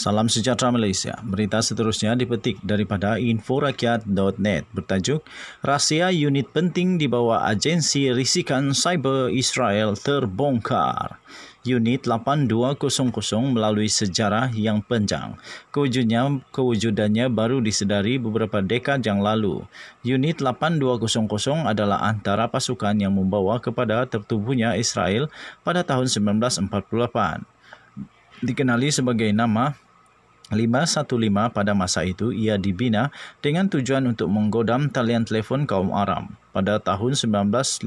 Salam sejahtera Malaysia. Berita seterusnya dipetik daripada inforakyat.net bertajuk Rahsia unit penting di bawah agensi risikan cyber Israel terbongkar. Unit 8200 melalui sejarah yang panjang. Kewujudnya kewujudannya baru disedari beberapa dekad yang lalu. Unit 8200 adalah antara pasukan yang membawa kepada tertubuhnya Israel pada tahun 1948. Dikenali sebagai nama 515 pada masa itu ia dibina dengan tujuan untuk menggodam talian telefon kaum Aram. Pada tahun 1956,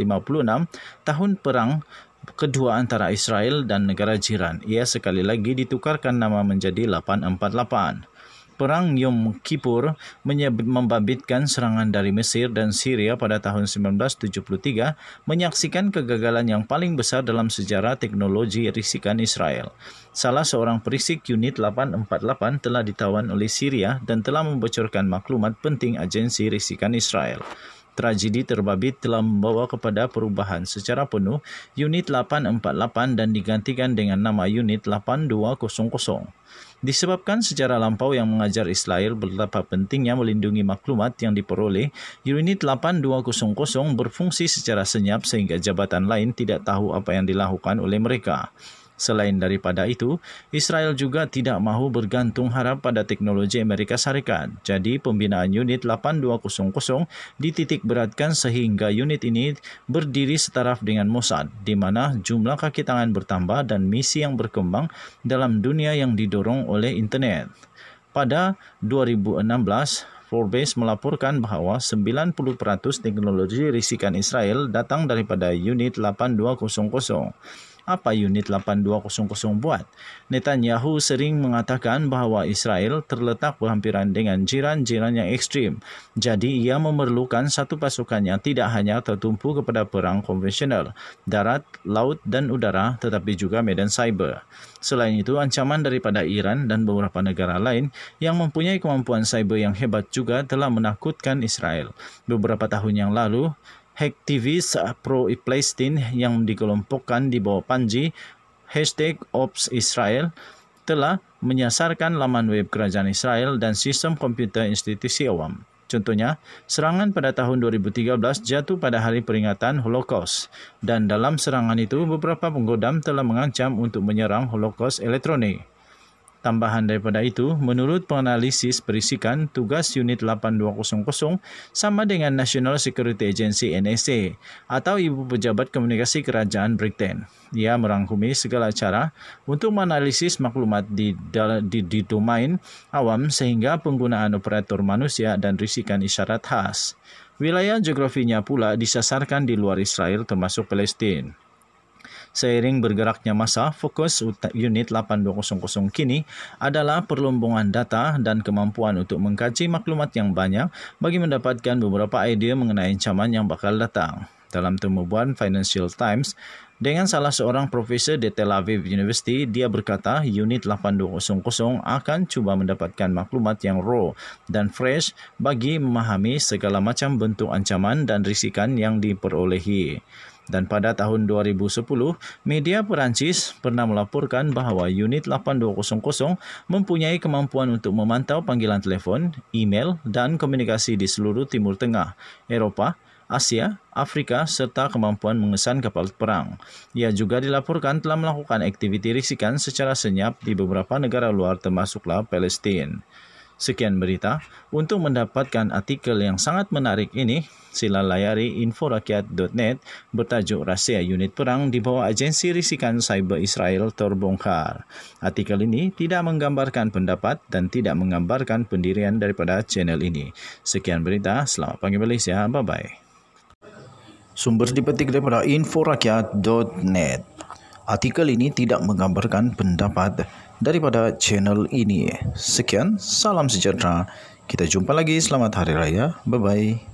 tahun perang kedua antara Israel dan negara jiran, ia sekali lagi ditukarkan nama menjadi 848. Perang Yom Kippur membabitkan serangan dari Mesir dan Syria pada tahun 1973 menyaksikan kegagalan yang paling besar dalam sejarah teknologi risikan Israel. Salah seorang perisik unit 848 telah ditawan oleh Syria dan telah membocorkan maklumat penting agensi risikan Israel tragedi terbabit telah membawa kepada perubahan secara penuh unit 848 dan digantikan dengan nama unit 8200. Disebabkan sejarah lampau yang mengajar Israel betapa pentingnya melindungi maklumat yang diperoleh, unit 8200 berfungsi secara senyap sehingga jabatan lain tidak tahu apa yang dilakukan oleh mereka. Selain daripada itu, Israel juga tidak mahu bergantung harap pada teknologi Amerika Syarikat. Jadi, pembinaan unit 8200 dititik beratkan sehingga unit ini berdiri setaraf dengan Mossad, di mana jumlah kaki tangan bertambah dan misi yang berkembang dalam dunia yang didorong oleh internet. Pada 2016, Forbes melaporkan bahawa 90% teknologi risikan Israel datang daripada unit 8200 apa unit 8200 buat. Netanyahu sering mengatakan bahawa Israel terletak berhampiran dengan jiran-jiran yang ekstrim. Jadi ia memerlukan satu pasukan yang tidak hanya tertumpu kepada perang konvensional, darat, laut dan udara tetapi juga medan cyber. Selain itu, ancaman daripada Iran dan beberapa negara lain yang mempunyai kemampuan cyber yang hebat juga telah menakutkan Israel. Beberapa tahun yang lalu, Hacktivis pro Palestine yang dikelompokkan di bawah panji hashtag telah menyasarkan laman web kerajaan Israel dan sistem komputer institusi awam. Contohnya, serangan pada tahun 2013 jatuh pada hari peringatan Holocaust dan dalam serangan itu beberapa penggodam telah mengancam untuk menyerang Holocaust elektronik. Tambahan daripada itu, menurut penganalisis berisikan tugas unit 8200 sama dengan National Security Agency NSA atau Ibu Pejabat Komunikasi Kerajaan Britain. Ia merangkumi segala cara untuk menganalisis maklumat di, di, di domain awam sehingga penggunaan operator manusia dan risikan isyarat khas. Wilayah geografinya pula disasarkan di luar Israel termasuk Palestina. Seiring bergeraknya masa, fokus unit 8200 kini adalah perlumbungan data dan kemampuan untuk mengkaji maklumat yang banyak bagi mendapatkan beberapa idea mengenai ancaman yang bakal datang. Dalam temubuan Financial Times, dengan salah seorang profesor di Tel Aviv University, dia berkata unit 8200 akan cuba mendapatkan maklumat yang raw dan fresh bagi memahami segala macam bentuk ancaman dan risikan yang diperolehi. Dan pada tahun 2010, media Perancis pernah melaporkan bahawa unit 8200 mempunyai kemampuan untuk memantau panggilan telefon, email dan komunikasi di seluruh Timur Tengah, Eropah, Asia, Afrika serta kemampuan mengesan kapal perang. Ia juga dilaporkan telah melakukan aktiviti risikan secara senyap di beberapa negara luar termasuklah Palestin. Sekian berita. Untuk mendapatkan artikel yang sangat menarik ini, sila layari inforakyat.net bertajuk Rahsia Unit Perang di bawah Agensi Risikan Cyber Israel terbongkar. Artikel ini tidak menggambarkan pendapat dan tidak menggambarkan pendirian daripada channel ini. Sekian berita. Selamat pagi Malaysia. Bye-bye. Sumber dipetik daripada inforakyat.net Artikel ini tidak menggambarkan pendapat daripada channel ini. Sekian, salam sejahtera. Kita jumpa lagi. Selamat Hari Raya. Bye-bye.